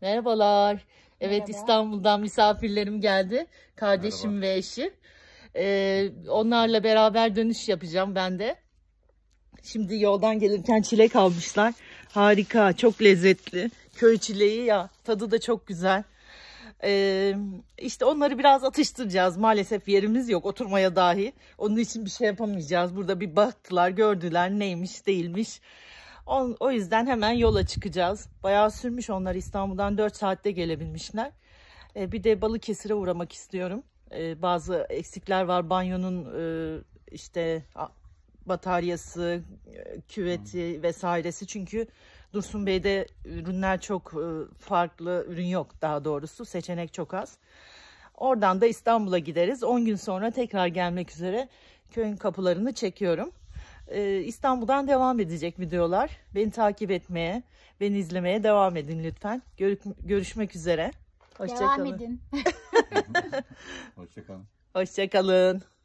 Merhabalar. Evet Merhaba. İstanbul'dan misafirlerim geldi. Kardeşim Merhaba. ve eşi. Ee, onlarla beraber dönüş yapacağım ben de. Şimdi yoldan gelirken çilek almışlar. Harika, çok lezzetli. Köy çileği ya, tadı da çok güzel. Ee, işte onları biraz atıştıracağız. Maalesef yerimiz yok oturmaya dahi. Onun için bir şey yapamayacağız. Burada bir baktılar, gördüler neymiş değilmiş. O yüzden hemen yola çıkacağız. Bayağı sürmüş onlar İstanbul'dan 4 saatte gelebilmişler. E, bir de Balıkesir'e uğramak istiyorum. E, bazı eksikler var. Banyonun e, işte bataryası, küveti hmm. vesairesi. Çünkü Dursun Bey'de ürünler çok farklı, ürün yok daha doğrusu. Seçenek çok az. Oradan da İstanbul'a gideriz. 10 gün sonra tekrar gelmek üzere köyün kapılarını çekiyorum e, İstanbul'dan devam edecek videolar. Beni takip etmeye, beni izlemeye devam edin lütfen. Gör, görüşmek üzere. Hoşçakalın. Devam edin. Hoşçakalın. Hoşçakalın.